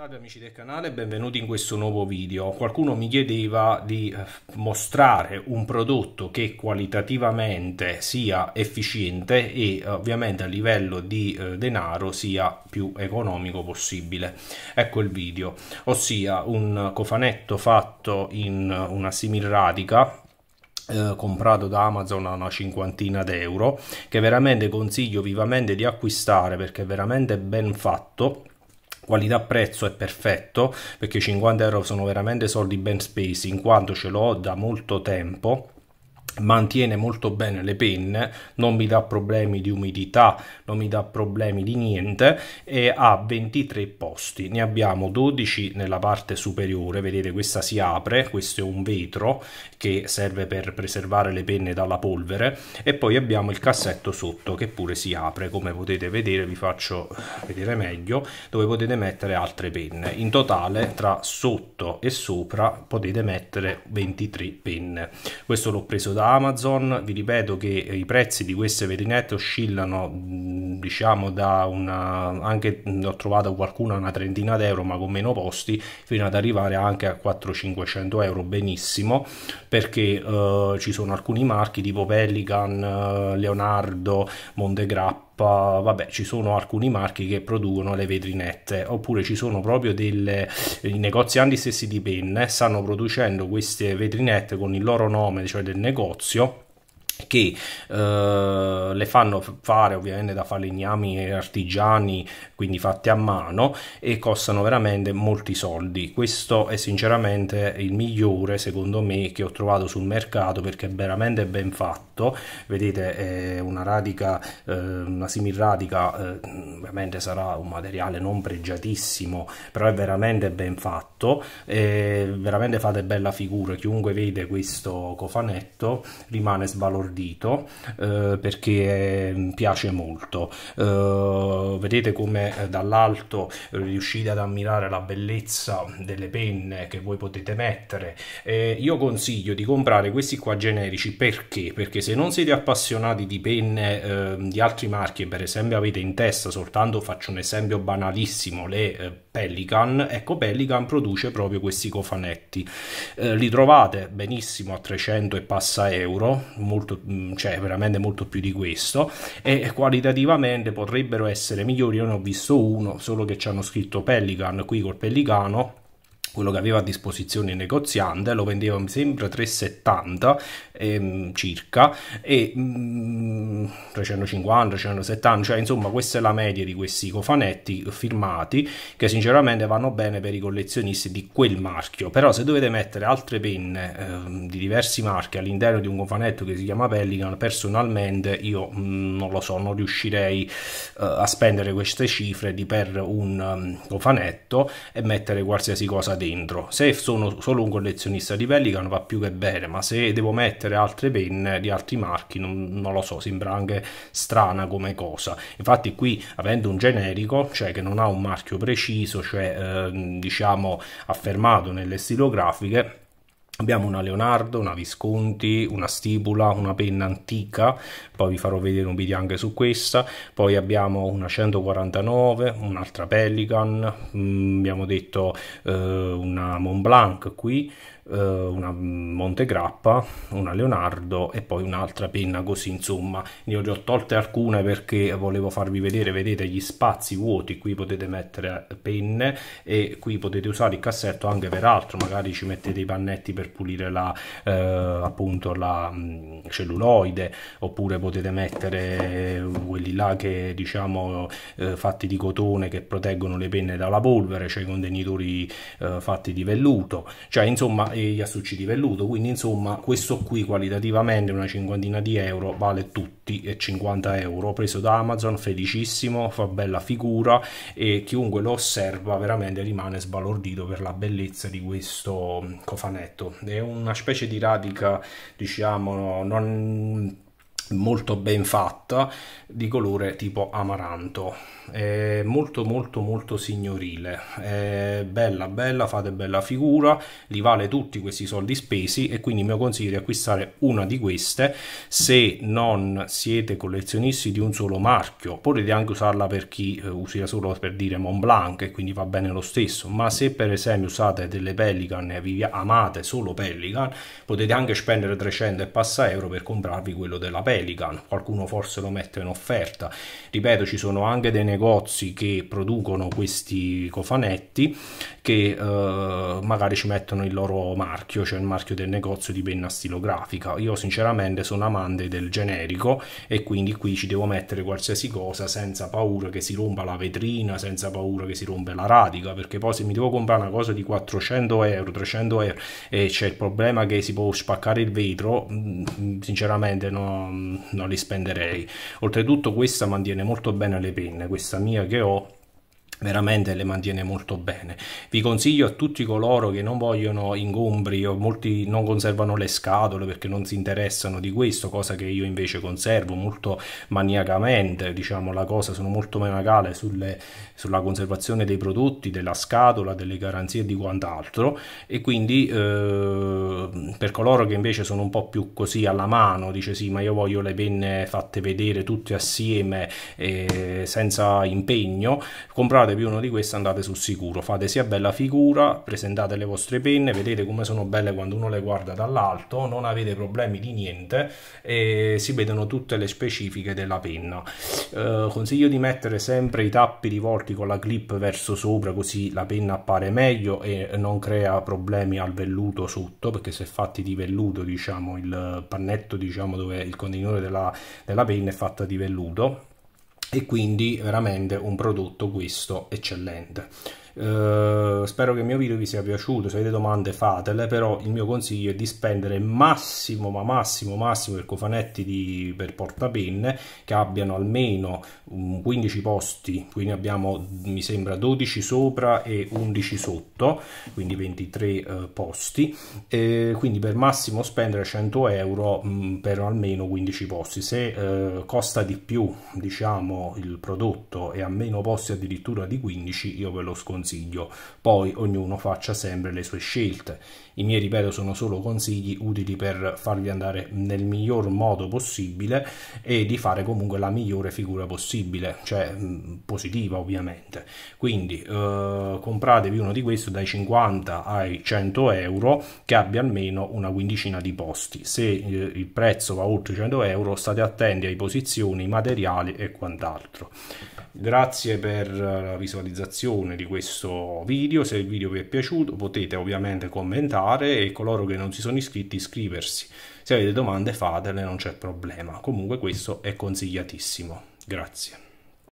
Salve amici del canale, benvenuti in questo nuovo video. Qualcuno mi chiedeva di eh, mostrare un prodotto che qualitativamente sia efficiente e eh, ovviamente a livello di eh, denaro sia più economico possibile. Ecco il video, ossia un cofanetto fatto in una similratica eh, comprato da Amazon a una cinquantina d'euro che veramente consiglio vivamente di acquistare perché è veramente ben fatto qualità-prezzo è perfetto perché 50 euro sono veramente soldi ben spesi in quanto ce l'ho da molto tempo mantiene molto bene le penne, non mi dà problemi di umidità, non mi dà problemi di niente e ha 23 posti, ne abbiamo 12 nella parte superiore, vedete questa si apre, questo è un vetro che serve per preservare le penne dalla polvere e poi abbiamo il cassetto sotto che pure si apre, come potete vedere vi faccio vedere meglio, dove potete mettere altre penne, in totale tra sotto e sopra potete mettere 23 penne, questo l'ho preso da Amazon. Vi ripeto che eh, i prezzi di queste vetrinette oscillano, mm, diciamo, da una anche mm, ho trovato qualcuna una trentina d'euro, ma con meno posti, fino ad arrivare anche a 400-500 euro. Benissimo, perché eh, ci sono alcuni marchi tipo Pelican, eh, Leonardo, Montegrappa vabbè, ci sono alcuni marchi che producono le vetrinette, oppure ci sono proprio delle, eh, i negozianti stessi di penne, eh, stanno producendo queste vetrinette con il loro nome, cioè del negozio, che eh, le fanno fare ovviamente da falegnami e artigiani, quindi fatte a mano e costano veramente molti soldi. Questo è sinceramente il migliore secondo me che ho trovato sul mercato perché è veramente ben fatto. Vedete è una radica, eh, una semiradica, eh, ovviamente sarà un materiale non pregiatissimo, però è veramente ben fatto veramente fate bella figura. Chiunque vede questo cofanetto rimane sbalordito stordito eh, perché mi eh, piace molto. Eh, vedete come eh, dall'alto eh, riuscite ad ammirare la bellezza delle penne che voi potete mettere. Eh, io consiglio di comprare questi qua generici perché? Perché se non siete appassionati di penne ehm, di altri marchi, per esempio avete in testa soltanto, faccio un esempio banalissimo, le Pelican, ecco Pelican produce proprio questi cofanetti. li trovate benissimo a 300 e passa euro, molto Mm, cioè veramente molto più di questo e qualitativamente potrebbero essere migliori io ne ho visto uno solo che ci hanno scritto Pelican qui col Pelicano quello che aveva a disposizione il negoziante, lo vendeva sempre sembra 3,70 ehm, circa e mm, 350, 370, cioè insomma questa è la media di questi cofanetti firmati che sinceramente vanno bene per i collezionisti di quel marchio, però se dovete mettere altre penne ehm, di diversi marchi all'interno di un cofanetto che si chiama Pelican, personalmente io mm, non lo so, non riuscirei eh, a spendere queste cifre di per un um, cofanetto e mettere qualsiasi cosa dentro dentro. Se sono solo un collezionista di Pelican va più che bene, ma se devo mettere altre penne di altri marchi non, non lo so, sembra anche strana come cosa. Infatti qui avendo un generico, cioè che non ha un marchio preciso, cioè eh, diciamo affermato nelle stilografiche, Abbiamo una Leonardo, una Visconti, una stipula, una penna antica, poi vi farò vedere un video anche su questa, poi abbiamo una 149, un'altra Pelican, mm, abbiamo detto eh, una Montblanc qui, eh, una Montegrappa, una Leonardo e poi un'altra penna così insomma ne ho già tolte alcune perché volevo farvi vedere vedete gli spazi vuoti qui potete mettere eh, penne e qui potete usare il cassetto anche per altro magari ci mettete i pannetti per pulire la eh, appunto la mm, celluloide oppure potete mettere eh, quelli là che diciamo eh, fatti di cotone che proteggono le penne dalla polvere cioè i contenitori eh, fatti di velluto cioè insomma e gli astucci di velluto quindi insomma questo qui qualitativamente una cinquantina di euro vale tutti e 50 euro preso da Amazon felicissimo fa bella figura e chiunque lo osserva veramente rimane sbalordito per la bellezza di questo mm, cofanetto è una specie di radica diciamo non molto ben fatta di colore tipo amaranto è molto molto molto signorile è bella bella fate bella figura li vale tutti questi soldi spesi e quindi il mio consiglio di acquistare una di queste se non siete collezionisti di un solo marchio potete anche usarla per chi eh, usa solo per dire Mont Blanc e quindi va bene lo stesso ma se per esempio usate delle Pelican e vi amate solo Pelican potete anche spendere 300 e passa euro per comprarvi quello della Pelican Pelican, qualcuno forse lo mette in offerta. Ripeto, ci sono anche dei negozi che producono questi cofanetti che eh, magari ci mettono il loro marchio, cioè il marchio del negozio di penna stilografica. Io sinceramente sono amante del generico e quindi qui ci devo mettere qualsiasi cosa senza paura che si rompa la vetrina, senza paura che si rompa la radica, perché poi se mi devo comprare una cosa di 400 euro, 300 euro e c'è il problema che si può spaccare il vetro, mm, sinceramente non non li spenderei oltretutto questa mantiene molto bene le penne questa mia che ho veramente le mantiene molto bene vi consiglio a tutti coloro che non vogliono ingombri o molti non conservano le scatole perché non si interessano di questo cosa che io invece conservo molto maniacamente diciamo la cosa sono molto maniacale sulle, sulla conservazione dei prodotti della scatola delle garanzie e di quant'altro e quindi eh, per coloro che invece sono un po' più così alla mano dice sì ma io voglio le penne fatte vedere tutte assieme eh, senza impegno comprate incontrate più uno di questi andate sul sicuro, fate sia bella figura, presentate le vostre penne, vedete come sono belle quando uno le guarda dall'alto, non avete problemi di niente e si vedono tutte le specifiche della penna. Eh, consiglio di mettere sempre i tappi rivolti con la clip verso sopra così la penna appare meglio e non crea problemi al velluto sotto perché se fatti di velluto diciamo il pannetto diciamo dove il contenitore della, della penna è fatto di velluto e quindi veramente un prodotto questo eccellente. Eh, spero che il mio video vi sia piaciuto, se avete domande fatele, però il mio consiglio è di spendere massimo, ma massimo, massimo per cofanetti di, per portapenne che abbiano almeno 15 posti, quindi abbiamo mi sembra 12 sopra e 11 sotto, quindi 23 uh, eh, posti, e quindi per massimo spendere 100 euro mh, mm, per almeno 15 posti, se uh, costa di più diciamo il prodotto e ha meno posti addirittura di 15 io ve lo sconsiglio consiglio, poi ognuno faccia sempre le sue scelte. I miei, ripeto, sono solo consigli utili per farvi andare nel miglior modo possibile e di fare comunque la migliore figura possibile, cioè positiva ovviamente. Quindi eh, compratevi uno di questi dai 50 ai 100 euro che abbia almeno una quindicina di posti. Se eh, il prezzo va oltre 100 euro state attenti ai posizioni, ai materiali e quant'altro. Grazie per eh, la visualizzazione di questo questo video, se il video vi è piaciuto potete ovviamente commentare e coloro che non si sono iscritti iscriversi. Se avete domande fatele, non c'è problema. Comunque questo è consigliatissimo. Grazie.